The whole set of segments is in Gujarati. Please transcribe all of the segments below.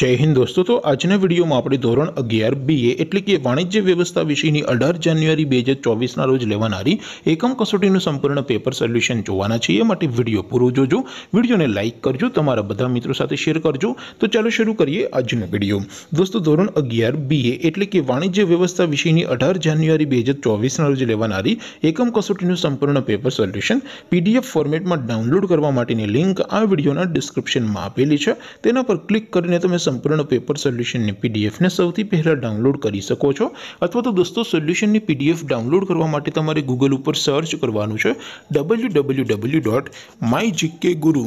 ચે હિન્દ દોસ્તો તો આજ ને વિડિયો માં આપડે ધોરણ 11 બ એ એટલે કે વાણિજ્ય વ્યવસ્થા વિષય ની 18 જાન્યુઆરી 2024 ના રોજ લેવાણારી એકમ કસોટી નું સંપૂર્ણ પેપર સોલ્યુશન જોવા ના છે એ માટે વિડિયો પૂરું જોજો વિડિયો ને લાઈક કરજો તમારા બધા મિત્રો સાથે શેર કરજો તો ચાલું શરૂ કરીએ આજ ને વિડિયો દોસ્તો ધોરણ 11 બ એ એટલે કે વાણિજ્ય વ્યવસ્થા વિષય ની 18 જાન્યુઆરી 2024 ના રોજ લેવાણારી એકમ કસોટી નું સંપૂર્ણ પેપર સોલ્યુશન પીડીએફ ફોર્મેટ માં ડાઉનલોડ કરવા માટે ની લિંક આ વિડિયો ના ડિસ્ક્રિપ્શન માં આપેલી છે તેના પર ક્લિક કરીને તમે संपूर्ण पेपर सॉल्यूशन ने पीडीएफ ने સૌથી પહેલા ડાઉનલોડ કરી શકો છો અથવા તો દોસ્તો સોલ્યુશન ની પીડીએફ ડાઉનલોડ કરવા માટે તમારે Google ઉપર સર્ચ કરવાનું છે www.mygkguru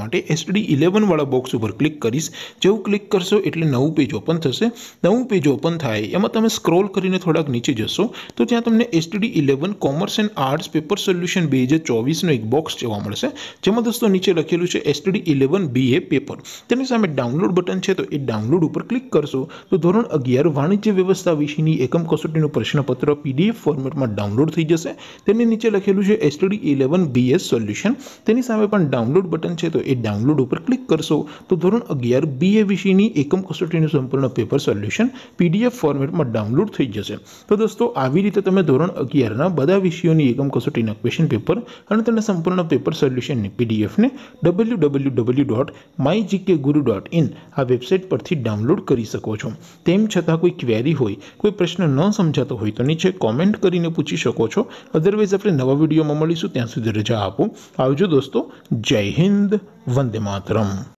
માટે STD 11 વાળો બોક્સ ઉપર ક્લિક કરિસ જેઉ ક્લિક કરશો એટલે નવું પેજ ઓપન થશે નવું પેજ ઓપન થાય એમાં તમે સ્ક્રોલ કરીને થોડાક નીચે જશો તો ત્યાં તમને STD 11 commerce and arts paper solution બેજ 24 નો એક બોક્સ જોવા મળશે જેમો દોસ્તો નીચે લખેલું છે STD 11 BA પેપર્સ તેની સામે ડાઉનલોડ બટન છે તો એ ડાઉનલોડ ઉપર ક્લિક કરશો તો ધોરણ 11 વાણિજ્ય વ્યવસ્થા વિષયની એકમ કસોટીનું પ્રશ્નપત્ર PDF ફોર્મેટમાં ડાઉનલોડ થઈ જશે તેની નીચે લખેલું છે STD 11 BS સોલ્યુશન તેની સામે પણ ડાઉનલોડ બટન છે તો ઇડાઉનલોડ પર ક્લિક કરશો તો ધોરણ 11 बीए વિષયની એકમ કસોટીનું સંપૂર્ણ પેપર સોલ્યુશન પીડીએફ ફોર્મેટમાં ડાઉનલોડ થઈ જશે તો દોસ્તો આવી રીતે તમે ધોરણ 11 ના બધા વિષયોની એકમ કસોટીના ક્વેશ્ચન પેપર અને તેના સંપૂર્ણ પેપર સોલ્યુશનને પીડીએફ ને www.mygkguru.in આ વેબસાઈટ પરથી ડાઉનલોડ કરી શકો છો તેમ છતાં કોઈ ક્વેરી હોય કોઈ પ્રશ્ન ન સમજાતો હોય તો નીચે કમેન્ટ કરીને પૂછી શકો છો અધરવાઇઝ અપને નવા વિડિયોમાં મળીશું ત્યાં સુધી રજા આપો આવજો દોસ્તો જય હિન્દ वंदे मातरम